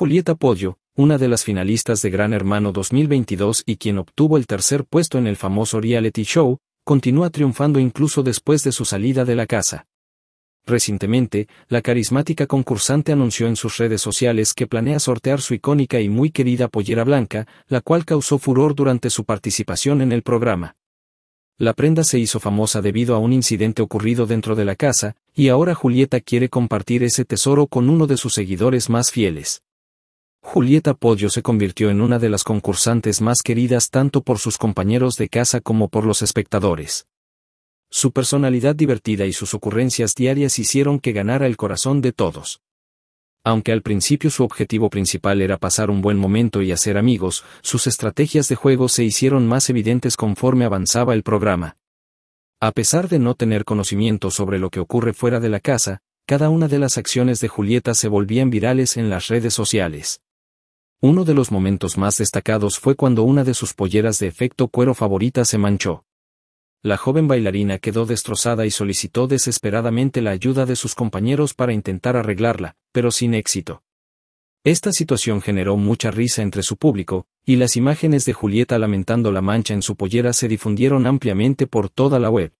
Julieta Podio, una de las finalistas de Gran Hermano 2022 y quien obtuvo el tercer puesto en el famoso reality show, continúa triunfando incluso después de su salida de la casa. Recientemente, la carismática concursante anunció en sus redes sociales que planea sortear su icónica y muy querida pollera blanca, la cual causó furor durante su participación en el programa. La prenda se hizo famosa debido a un incidente ocurrido dentro de la casa, y ahora Julieta quiere compartir ese tesoro con uno de sus seguidores más fieles. Julieta Podio se convirtió en una de las concursantes más queridas tanto por sus compañeros de casa como por los espectadores. Su personalidad divertida y sus ocurrencias diarias hicieron que ganara el corazón de todos. Aunque al principio su objetivo principal era pasar un buen momento y hacer amigos, sus estrategias de juego se hicieron más evidentes conforme avanzaba el programa. A pesar de no tener conocimiento sobre lo que ocurre fuera de la casa, cada una de las acciones de Julieta se volvían virales en las redes sociales. Uno de los momentos más destacados fue cuando una de sus polleras de efecto cuero favorita se manchó. La joven bailarina quedó destrozada y solicitó desesperadamente la ayuda de sus compañeros para intentar arreglarla, pero sin éxito. Esta situación generó mucha risa entre su público, y las imágenes de Julieta lamentando la mancha en su pollera se difundieron ampliamente por toda la web.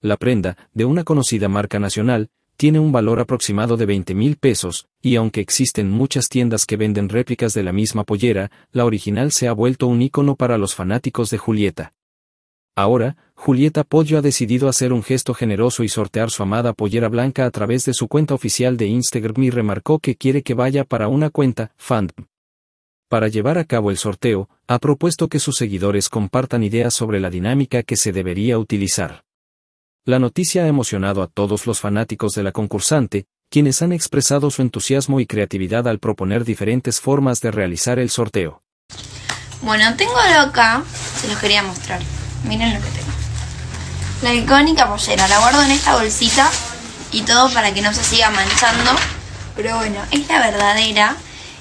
La prenda, de una conocida marca nacional, tiene un valor aproximado de 20 mil pesos, y aunque existen muchas tiendas que venden réplicas de la misma pollera, la original se ha vuelto un icono para los fanáticos de Julieta. Ahora, Julieta Pollo ha decidido hacer un gesto generoso y sortear su amada pollera blanca a través de su cuenta oficial de Instagram y remarcó que quiere que vaya para una cuenta, fandom. Para llevar a cabo el sorteo, ha propuesto que sus seguidores compartan ideas sobre la dinámica que se debería utilizar. La noticia ha emocionado a todos los fanáticos de la concursante, quienes han expresado su entusiasmo y creatividad al proponer diferentes formas de realizar el sorteo. Bueno, tengo algo acá, se los quería mostrar. Miren lo que tengo. La icónica pollera, la guardo en esta bolsita y todo para que no se siga manchando. Pero bueno, es la verdadera.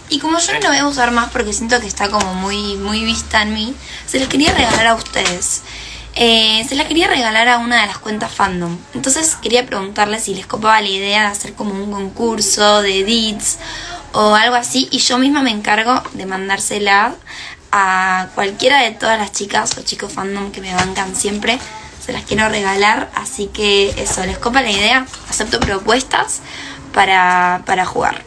Y como yo no la voy a usar más porque siento que está como muy, muy vista en mí, se los quería regalar a ustedes. Eh, se la quería regalar a una de las cuentas fandom. Entonces quería preguntarle si les copaba la idea de hacer como un concurso de edits o algo así. Y yo misma me encargo de mandársela a cualquiera de todas las chicas o chicos fandom que me bancan siempre. Se las quiero regalar, así que eso, les copa la idea. Acepto propuestas para, para jugar.